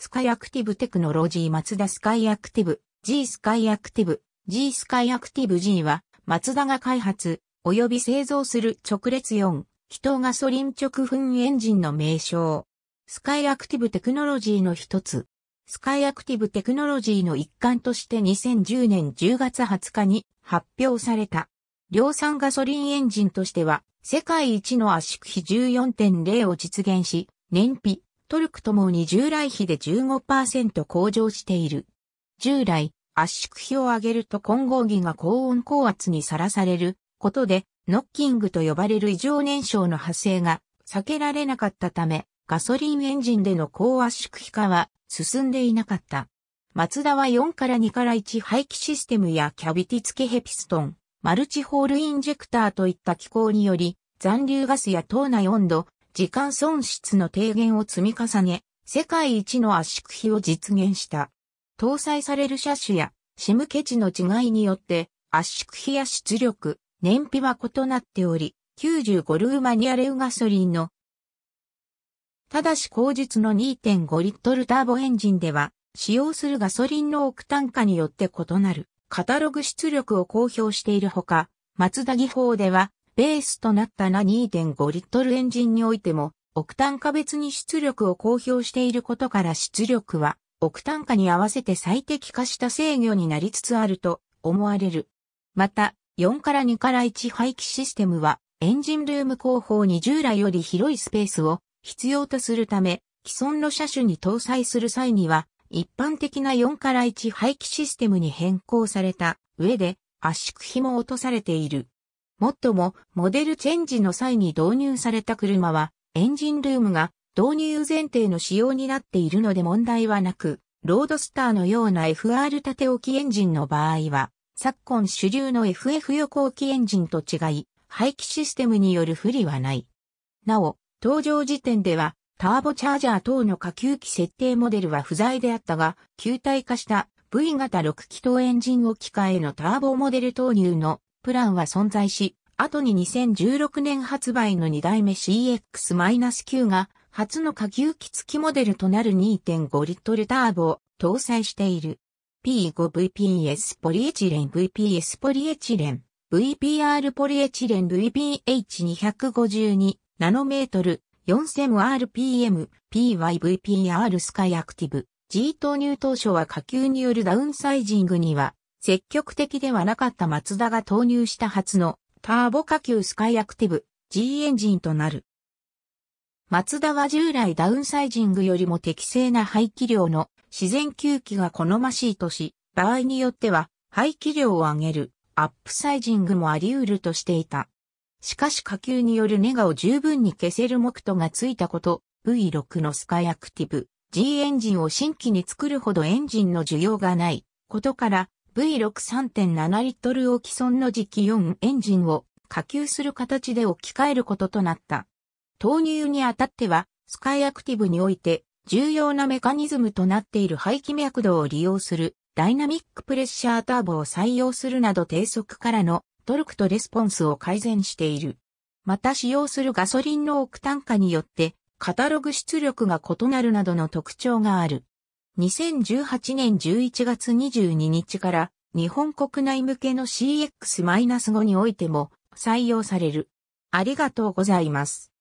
スカイアクティブテクノロジーマツダスカイアクティブ G スカイアクティブ G スカイアクティブ G はマツダが開発及び製造する直列4気筒ガソリン直噴エンジンの名称。スカイアクティブテクノロジーの一つ。スカイアクティブテクノロジーの一環として2010年10月20日に発表された。量産ガソリンエンジンとしては世界一の圧縮比14.0を実現し、燃費、トルクともに従来比で15%向上している。従来、圧縮比を上げると混合儀が高温高圧にさらされることで、ノッキングと呼ばれる異常燃焼の発生が避けられなかったため、ガソリンエンジンでの高圧縮比化は進んでいなかった。マツダは4から2から1排気システムやキャビティ付けヘピストン、マルチホールインジェクターといった機構により、残留ガスや島内温度、時間損失の低減を積み重ね、世界一の圧縮比を実現した。搭載される車種や SIM ケチの違いによって圧縮比や出力、燃費は異なっており、95ルーマニアレウガソリンのただし後述の2.5リットルターボエンジンでは、使用するガソリンの億単価によって異なる、カタログ出力を公表しているほか、マツダ技法では、ベースとなったな2.5リットルエンジンにおいても、オクタン化別に出力を公表していることから出力は、オクタン化に合わせて最適化した制御になりつつあると思われる。また、4から2から1排気システムは、エンジンルーム後方に従来より広いスペースを必要とするため、既存の車種に搭載する際には、一般的な4から1排気システムに変更された上で圧縮比も落とされている。もっとも、モデルチェンジの際に導入された車は、エンジンルームが導入前提の仕様になっているので問題はなく、ロードスターのような FR 縦置きエンジンの場合は、昨今主流の FF 横置きエンジンと違い、排気システムによる不利はない。なお、登場時点では、ターボチャージャー等の下級機設定モデルは不在であったが、球体化した V 型6気筒エンジン置き換えのターボモデル投入のプランは存在し、後に2016年発売の2代目 CX-9 が初の下級機付きモデルとなる2.5リットルターボを搭載している。P5VPS ポリエチレン VPS ポリエチレン VPR ポリエチレン VPH252 ナノメートル 4000rpm PYVPR スカイアクティブ G 投入当初は下級によるダウンサイジングには積極的ではなかったマツダが投入した初のターボ下級スカイアクティブ G エンジンとなる。マツダは従来ダウンサイジングよりも適正な排気量の自然吸気が好ましいとし、場合によっては排気量を上げるアップサイジングもあり得るとしていた。しかし下級によるネガを十分に消せる目途がついたこと、V6 のスカイアクティブ G エンジンを新規に作るほどエンジンの需要がないことから V63.7 リットル既存の時期4エンジンを下級する形で置き換えることとなった。投入にあたっては、スカイアクティブにおいて重要なメカニズムとなっている排気脈動を利用するダイナミックプレッシャーターボを採用するなど低速からのトルクとレスポンスを改善している。また使用するガソリンのオク単価によってカタログ出力が異なるなどの特徴がある。2018年11月22日から日本国内向けの CX-5 においても採用される。ありがとうございます。